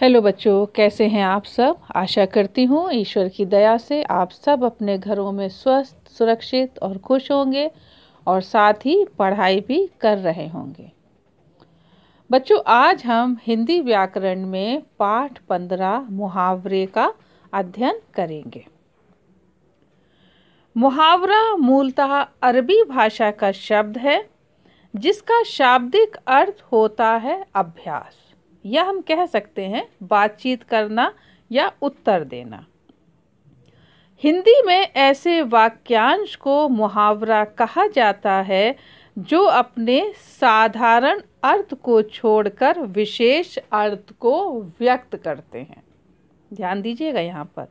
hello बच्चों कैसे हैं आप सब आशा करती हूँ ईश्वर की दया से आप सब अपने घरों में स्वस्थ सुरक्षित और खुश होंगे और साथ ही पढ़ाई भी कर रहे होंगे बच्चों आज हम हिंदी व्याकरण में पाठ पंद्रह मुहावरे का अध्ययन करेंगे मुहावरा मूलतः अरबी भाषा का शब्द है जिसका शाब्दिक अर्थ होता है अभ्यास या हम कह सकते हैं बातचीत करना या उत्तर देना हिंदी में ऐसे वाक्यांश को मुहावरा कहा जाता है जो अपने साधारण अर्थ को छोड़कर विशेष अर्थ को व्यक्त करते हैं ध्यान दीजिएगा यहाँ पर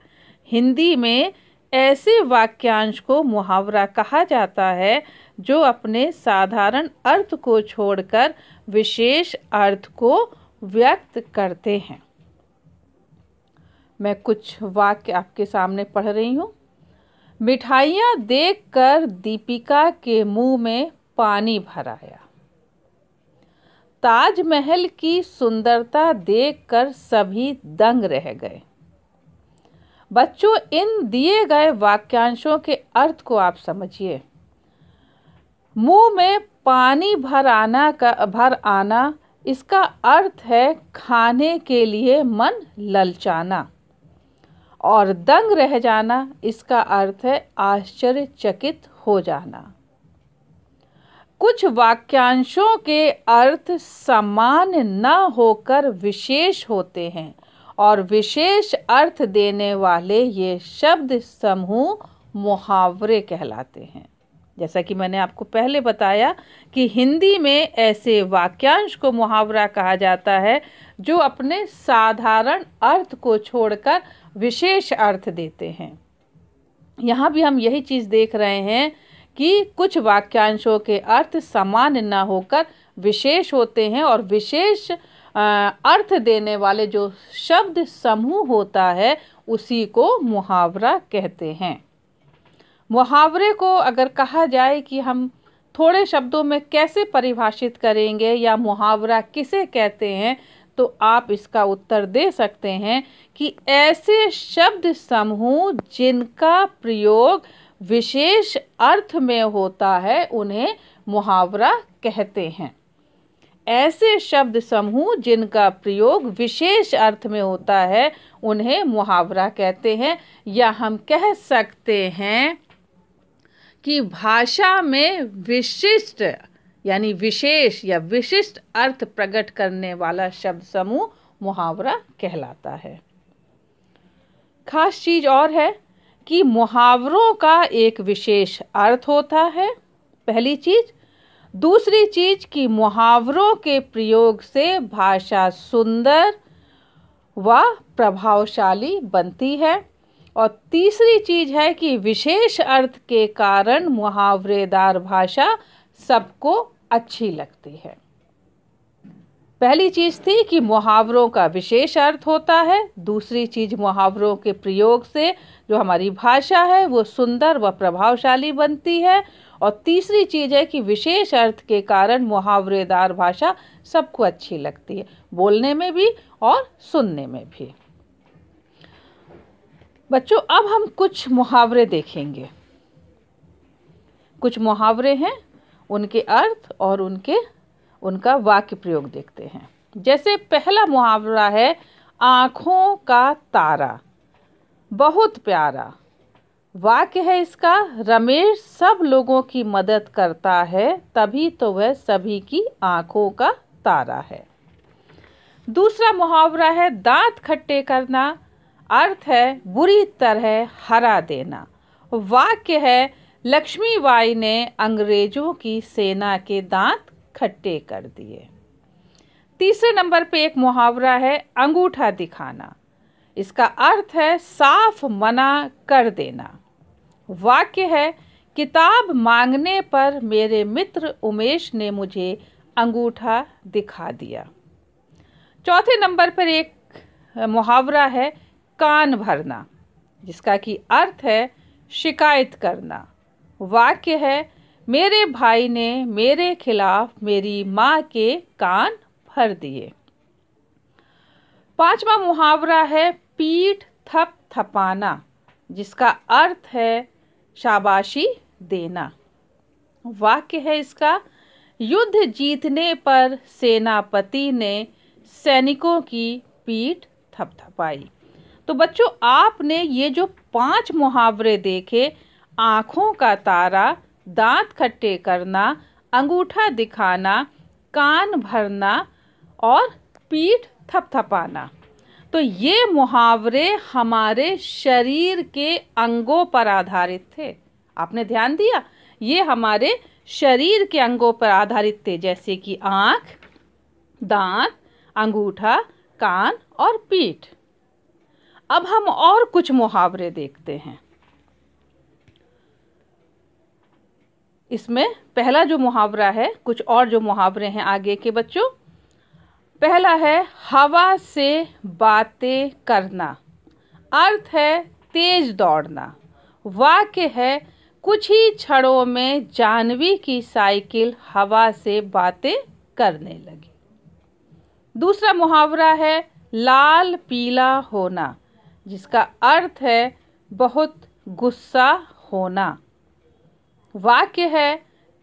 हिंदी में ऐसे वाक्यांश को मुहावरा कहा जाता है जो अपने साधारण अर्थ को छोड़कर विशेष अर्थ को व्यक्त करते हैं मैं कुछ वाक्य आपके सामने पढ़ रही हूँ मिठाइयाँ देखकर दीपिका के मुंह में पानी भर आया ताजमहल की सुंदरता देखकर सभी दंग रह गए बच्चों इन दिए गए वाक्यांशों के अर्थ को आप समझिए मुंह में पानी भर आना का भर आना इसका अर्थ है खाने के लिए मन ललचाना और दंग रह जाना इसका अर्थ है आश्चर्यचकित हो जाना कुछ वाक्यांशों के अर्थ समान न होकर विशेष होते हैं और विशेष अर्थ देने वाले ये शब्द समूह मुहावरे कहलाते हैं जैसा कि मैंने आपको पहले बताया कि हिंदी में ऐसे वाक्यांश को मुहावरा कहा जाता है जो अपने साधारण अर्थ को छोड़कर विशेष अर्थ देते हैं यहाँ भी हम यही चीज़ देख रहे हैं कि कुछ वाक्यांशों के अर्थ समान न होकर विशेष होते हैं और विशेष अर्थ देने वाले जो शब्द समूह होता है उसी को मुहावरा कहते हैं मुहावरे को अगर कहा जाए कि हम थोड़े शब्दों में कैसे परिभाषित करेंगे या मुहावरा किसे कहते हैं तो आप इसका उत्तर दे सकते हैं कि ऐसे शब्द समूह जिनका प्रयोग विशेष अर्थ में होता है उन्हें मुहावरा कहते हैं ऐसे शब्द समूह जिनका प्रयोग विशेष अर्थ में होता है उन्हें मुहावरा कहते हैं या हम कह सकते हैं कि भाषा में विशिष्ट यानी विशेष या विशिष्ट अर्थ प्रकट करने वाला शब्द समूह मुहावरा कहलाता है खास चीज और है कि मुहावरों का एक विशेष अर्थ होता है पहली चीज दूसरी चीज कि मुहावरों के प्रयोग से भाषा सुंदर व प्रभावशाली बनती है और तीसरी चीज़ है कि विशेष अर्थ के कारण मुहावरेदार भाषा सबको अच्छी लगती है पहली चीज़ थी कि मुहावरों का विशेष अर्थ होता है दूसरी चीज़ मुहावरों के प्रयोग से जो हमारी भाषा है वो सुंदर व प्रभावशाली बनती है और तीसरी चीज़ है कि विशेष अर्थ के कारण मुहावरेदार भाषा सबको अच्छी लगती है बोलने में भी और सुनने में भी बच्चों अब हम कुछ मुहावरे देखेंगे कुछ मुहावरे हैं उनके अर्थ और उनके उनका वाक्य प्रयोग देखते हैं जैसे पहला मुहावरा है आँखों का तारा बहुत प्यारा वाक्य है इसका रमेश सब लोगों की मदद करता है तभी तो वह सभी की आँखों का तारा है दूसरा मुहावरा है दांत खट्टे करना अर्थ है बुरी तरह हरा देना वाक्य है लक्ष्मीबाई ने अंग्रेजों की सेना के दांत खट्टे कर दिए तीसरे नंबर पे एक मुहावरा है अंगूठा दिखाना इसका अर्थ है साफ मना कर देना वाक्य है किताब मांगने पर मेरे मित्र उमेश ने मुझे अंगूठा दिखा दिया चौथे नंबर पर एक मुहावरा है कान भरना जिसका कि अर्थ है शिकायत करना वाक्य है मेरे भाई ने मेरे खिलाफ मेरी माँ के कान भर दिए पांचवा मुहावरा है पीठ थप थपाना जिसका अर्थ है शाबाशी देना वाक्य है इसका युद्ध जीतने पर सेनापति ने सैनिकों की पीठ थपथपाई तो बच्चों आपने ये जो पांच मुहावरे देखे आँखों का तारा दांत खट्टे करना अंगूठा दिखाना कान भरना और पीठ थपथपाना तो ये मुहावरे हमारे शरीर के अंगों पर आधारित थे आपने ध्यान दिया ये हमारे शरीर के अंगों पर आधारित थे जैसे कि आँख दांत अंगूठा कान और पीठ अब हम और कुछ मुहावरे देखते हैं इसमें पहला जो मुहावरा है कुछ और जो मुहावरे हैं आगे के बच्चों पहला है हवा से बातें करना अर्थ है तेज दौड़ना वाक्य है कुछ ही क्षणों में जानवी की साइकिल हवा से बातें करने लगी दूसरा मुहावरा है लाल पीला होना जिसका अर्थ है बहुत गुस्सा होना वाक्य है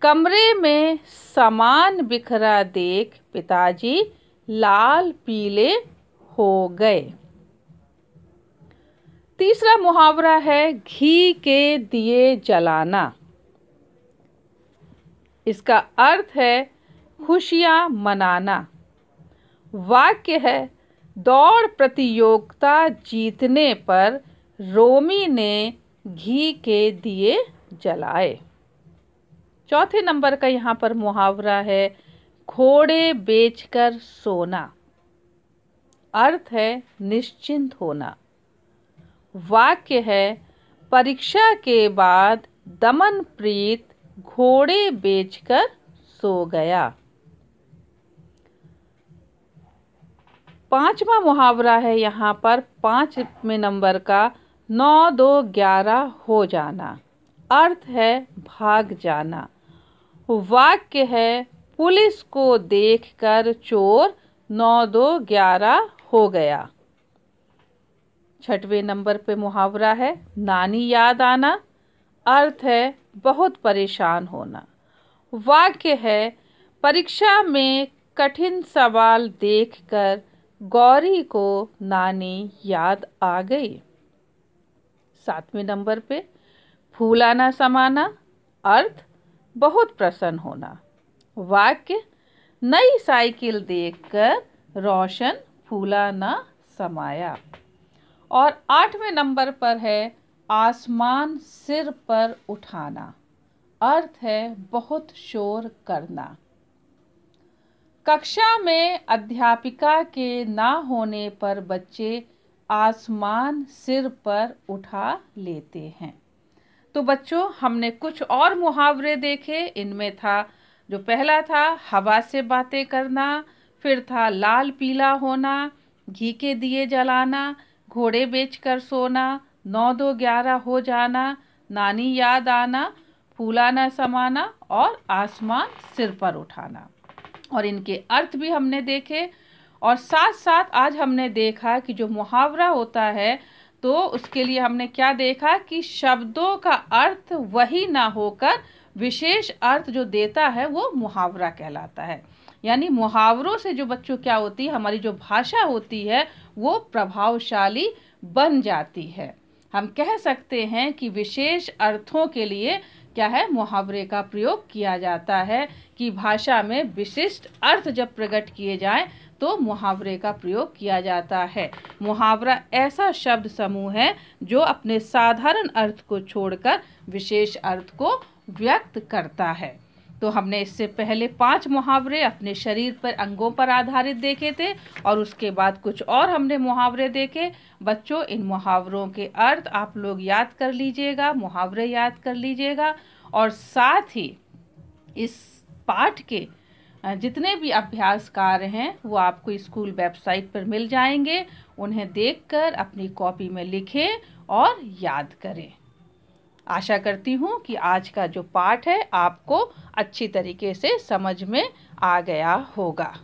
कमरे में सामान बिखरा देख पिताजी लाल पीले हो गए तीसरा मुहावरा है घी के दिए जलाना इसका अर्थ है खुशियां मनाना वाक्य है दौड़ प्रतियोगिता जीतने पर रोमी ने घी के दिए जलाए चौथे नंबर का यहाँ पर मुहावरा है घोड़े बेचकर सोना अर्थ है निश्चिंत होना वाक्य है परीक्षा के बाद दमनप्रीत घोड़े बेचकर सो गया पांचवा मुहावरा है यहाँ पर पाँच में नंबर का नौ दो ग्यारह हो जाना अर्थ है भाग जाना वाक्य है पुलिस को देखकर चोर नौ दो ग्यारह हो गया छठवें नंबर पे मुहावरा है नानी याद आना अर्थ है बहुत परेशान होना वाक्य है परीक्षा में कठिन सवाल देखकर गौरी को नानी याद आ गई सातवें नंबर पे फूलाना समाना अर्थ बहुत प्रसन्न होना वाक्य नई साइकिल देखकर रोशन फूलाना समाया और आठवें नंबर पर है आसमान सिर पर उठाना अर्थ है बहुत शोर करना कक्षा में अध्यापिका के ना होने पर बच्चे आसमान सिर पर उठा लेते हैं तो बच्चों हमने कुछ और मुहावरे देखे इनमें था जो पहला था हवा से बातें करना फिर था लाल पीला होना घी के दिए जलाना घोड़े बेचकर सोना नौ दो ग्यारह हो जाना नानी याद आना फूलाना समाना और आसमान सिर पर उठाना और इनके अर्थ भी हमने देखे और साथ साथ आज हमने देखा कि जो मुहावरा होता है तो उसके लिए हमने क्या देखा कि शब्दों का अर्थ वही ना होकर विशेष अर्थ जो देता है वो मुहावरा कहलाता है यानी मुहावरों से जो बच्चों क्या होती है हमारी जो भाषा होती है वो प्रभावशाली बन जाती है हम कह सकते हैं कि विशेष अर्थों के लिए क्या है मुहावरे का प्रयोग किया जाता है कि भाषा में विशिष्ट अर्थ जब प्रकट किए जाएं तो मुहावरे का प्रयोग किया जाता है मुहावरा ऐसा शब्द समूह है जो अपने साधारण अर्थ को छोड़कर विशेष अर्थ को व्यक्त करता है तो हमने इससे पहले पांच मुहावरे अपने शरीर पर अंगों पर आधारित देखे थे और उसके बाद कुछ और हमने मुहावरे देखे बच्चों इन मुहावरों के अर्थ आप लोग याद कर लीजिएगा मुहावरे याद कर लीजिएगा और साथ ही इस पाठ के जितने भी अभ्यास कार्य हैं वो आपको स्कूल वेबसाइट पर मिल जाएंगे उन्हें देखकर अपनी कॉपी में लिखें और याद करें आशा करती हूँ कि आज का जो पाठ है आपको अच्छी तरीके से समझ में आ गया होगा